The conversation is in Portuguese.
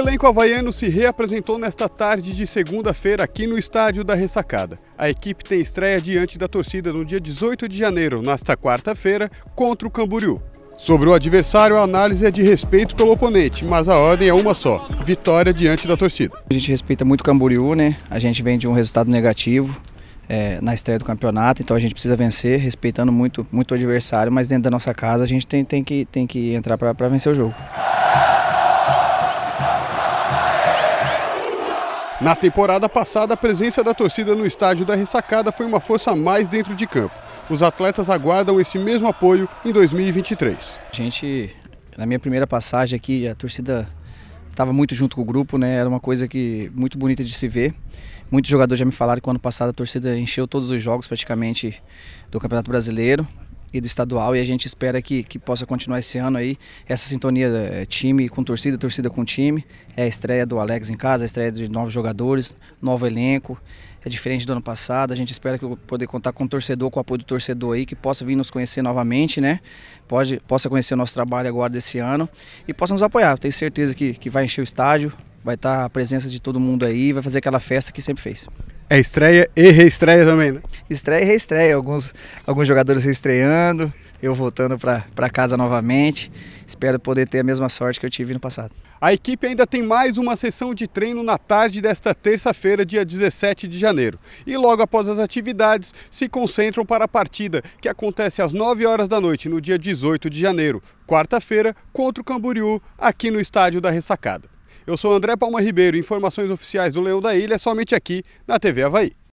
elenco havaiano se reapresentou nesta tarde de segunda-feira aqui no estádio da Ressacada. A equipe tem estreia diante da torcida no dia 18 de janeiro, nesta quarta-feira, contra o Camboriú. Sobre o adversário, a análise é de respeito pelo oponente, mas a ordem é uma só: vitória diante da torcida. A gente respeita muito o Camboriú, né? A gente vem de um resultado negativo é, na estreia do campeonato, então a gente precisa vencer, respeitando muito, muito o adversário, mas dentro da nossa casa a gente tem, tem que, tem que entrar para vencer o jogo. Na temporada passada, a presença da torcida no estádio da ressacada foi uma força a mais dentro de campo. Os atletas aguardam esse mesmo apoio em 2023. A gente, na minha primeira passagem aqui, a torcida estava muito junto com o grupo, né? Era uma coisa que muito bonita de se ver. Muitos jogadores já me falaram que ano passado a torcida encheu todos os jogos praticamente do Campeonato Brasileiro e do estadual e a gente espera que, que possa continuar esse ano aí, essa sintonia eh, time com torcida, torcida com time, é a estreia do Alex em casa, a estreia de novos jogadores, novo elenco, é diferente do ano passado, a gente espera que poder contar com o torcedor, com o apoio do torcedor aí, que possa vir nos conhecer novamente, né, Pode, possa conhecer o nosso trabalho agora desse ano e possa nos apoiar, tenho certeza que, que vai encher o estádio, vai estar a presença de todo mundo aí, vai fazer aquela festa que sempre fez. É estreia e reestreia também, né? Estreia e reestreia. Alguns, alguns jogadores reestreando, eu voltando para casa novamente. Espero poder ter a mesma sorte que eu tive no passado. A equipe ainda tem mais uma sessão de treino na tarde desta terça-feira, dia 17 de janeiro. E logo após as atividades, se concentram para a partida, que acontece às 9 horas da noite, no dia 18 de janeiro, quarta-feira, contra o Camboriú, aqui no estádio da Ressacada. Eu sou André Palma Ribeiro, informações oficiais do Leão da Ilha somente aqui na TV Havaí.